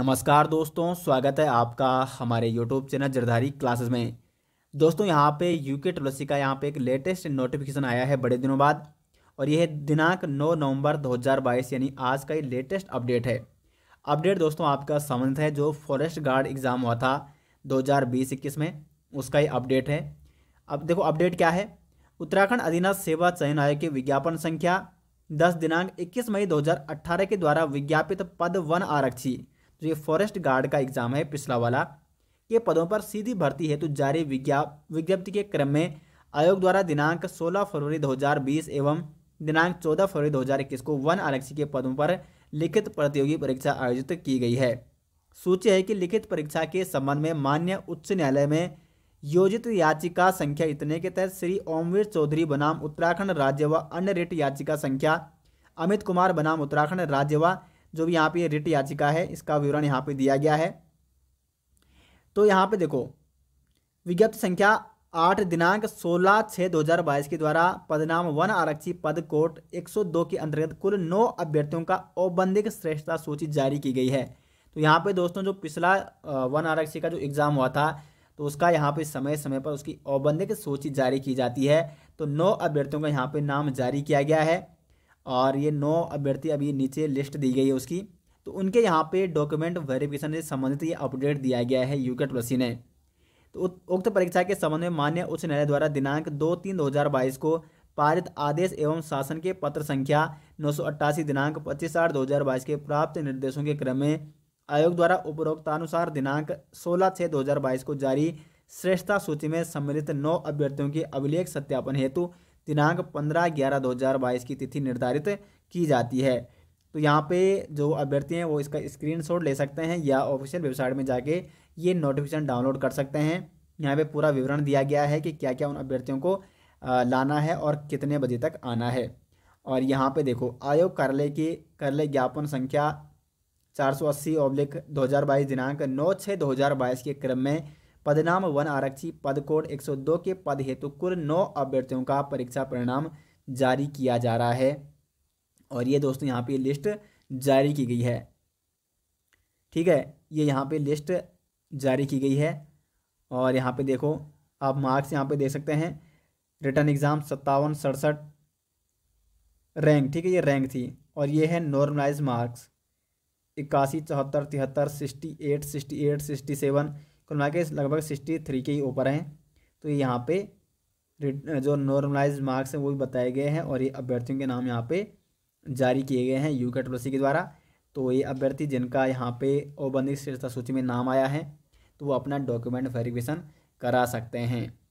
नमस्कार दोस्तों स्वागत है आपका हमारे यूट्यूब चैनल जरदारी क्लासेस में दोस्तों यहाँ पे यूके के का यहाँ पे एक लेटेस्ट नोटिफिकेशन आया है बड़े दिनों बाद और यह दिनांक 9 नवंबर 2022 यानी आज का ये लेटेस्ट अपडेट है अपडेट दोस्तों आपका संबंध है जो फॉरेस्ट गार्ड एग्ज़ाम हुआ था दो में उसका ये अपडेट है अब देखो अपडेट क्या है उत्तराखंड अधीनस्थ सेवा चयन आयोग की विज्ञापन संख्या दस दिनांक इक्कीस मई दो के द्वारा विज्ञापित पद वन आरक्षी जो तो ये फॉरेस्ट गार्ड का एग्ज़ाम है पिछला वाला के पदों पर सीधी भर्ती हेतु जारी विज्ञप्ति के क्रम में आयोग द्वारा दिनांक 16 फरवरी 2020 एवं दिनांक 14 फरवरी 2021 को वन आरक्षी के पदों पर लिखित प्रतियोगी परीक्षा आयोजित की गई है सूची है कि लिखित परीक्षा के संबंध में मान्य उच्च न्यायालय में योजित याचिका संख्या इतने के तहत श्री ओमवीर चौधरी बनाम उत्तराखंड राज्य व अन्य रिट याचिका संख्या अमित कुमार बनाम उत्तराखंड राज्य व जो भी यहाँ पे रिट याचिका है इसका विवरण यहाँ पे दिया गया है तो यहाँ पे देखो विज्ञप्ति संख्या आठ दिनांक सोलह छः दो हज़ार बाईस के द्वारा पदनाम वन आरक्षी पद कोट 102 के अंतर्गत कुल नौ अभ्यर्थियों का औबंधिक श्रेष्ठता सूची जारी की गई है तो यहाँ पे दोस्तों जो पिछला वन आरक्षी का जो एग्ज़ाम हुआ था तो उसका यहाँ पे समय समय पर उसकी औबंधिक सूची जारी की जाती है तो नौ अभ्यर्थियों का यहाँ पे नाम जारी किया गया है और ये नौ अभ्यर्थी अभी नीचे लिस्ट दी गई है उसकी तो उनके यहाँ पे डॉक्यूमेंट वेरिफिकेशन से संबंधित ये अपडेट दिया गया है यू के ने तो उक्त परीक्षा के संबंध में मान्य उच्च न्यायालय द्वारा दिनांक दो तीन दो हज़ार बाईस को पारित आदेश एवं शासन के पत्र संख्या नौ सौ अट्ठासी दिनांक पच्चीस आठ दो हज़ार बाईस के प्राप्त निर्देशों के क्रम में आयोग द्वारा उपरोक्तानुसार दिनांक सोलह छः दो हज़ार बाईस को जारी श्रेष्ठता सूची में सम्मिलित नौ अभ्यर्थियों के अभिलेख सत्यापन हेतु दिनांक पंद्रह ग्यारह दो हज़ार बाईस की तिथि निर्धारित की जाती है तो यहाँ पे जो अभ्यर्थी हैं वो इसका स्क्रीनशॉट ले सकते हैं या ऑफिशियल वेबसाइट में जाके ये नोटिफिकेशन डाउनलोड कर सकते हैं यहाँ पे पूरा विवरण दिया गया है कि क्या क्या उन अभ्यर्थियों को लाना है और कितने बजे तक आना है और यहाँ पे देखो आयोग कार्यालय के कार्यालय ज्ञापन संख्या चार सौ अस्सी दो हज़ार बाईस दिनांक नौ छः दो हज़ार बाईस के क्रम में पदनाम वन आरक्षी पद कोड 102 के पद हेतु कुल नौ अभ्यर्थियों का परीक्षा परिणाम जारी किया जा रहा है और ये दोस्तों यहाँ पे लिस्ट जारी की गई है ठीक है ये यहाँ पे लिस्ट जारी की गई है और यहाँ पे देखो आप मार्क्स यहाँ पे देख सकते हैं रिटर्न एग्ज़ाम सत्तावन सड़सठ रैंक ठीक है ये रैंक थी और ये है नॉर्मलाइज मार्क्स इक्यासी चौहत्तर तिहत्तर sixty eight sixty eight sixty seven कुल मिला के लगभग सिक्सटी थ्री के ही ऊपर हैं तो यहाँ पे जो नॉर्मलाइज मार्क्स हैं वो भी बताए गए हैं और ये अभ्यर्थियों के नाम यहाँ पे जारी किए गए हैं यू के के द्वारा तो ये अभ्यर्थी जिनका यहाँ पे औबंधिक श्रेष्ठता सूची में नाम आया है तो वो अपना डॉक्यूमेंट वेरिफिकेशन करा सकते हैं